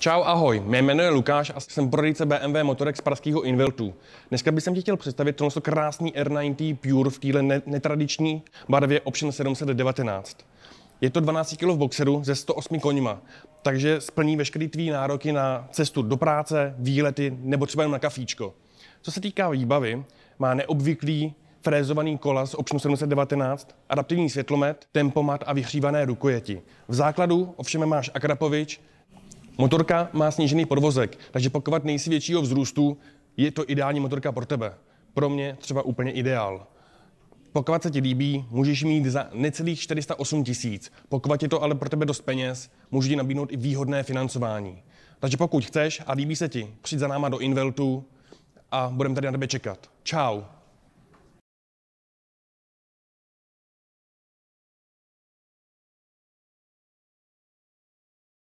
Čau, ahoj, mě jméno je Lukáš a jsem prodejce BMW motorek z pražského Inviltu. Dneska bych ti chtěl představit tohle krásný R90 Pure v téhle netradiční barvě Option 719. Je to 12 kg v boxeru ze 108 koníma, takže splní veškeré tvý nároky na cestu do práce, výlety nebo třeba jen na kafíčko. Co se týká výbavy, má neobvyklý frézovaný kola z Option 719, adaptivní světlomet, tempomat a vyhřívané rukojeti. V základu ovšem máš akrapovič, Motorka má snížený podvozek, takže pokud nejsi většího vzrůstu, je to ideální motorka pro tebe. Pro mě třeba úplně ideál. Pokud se ti líbí, můžeš mít za necelých 408 tisíc. Pokud je to ale pro tebe dost peněz, můžu ti nabídnout i výhodné financování. Takže pokud chceš a líbí se ti, přijď za náma do Inveltu a budeme tady na tebe čekat. Ciao.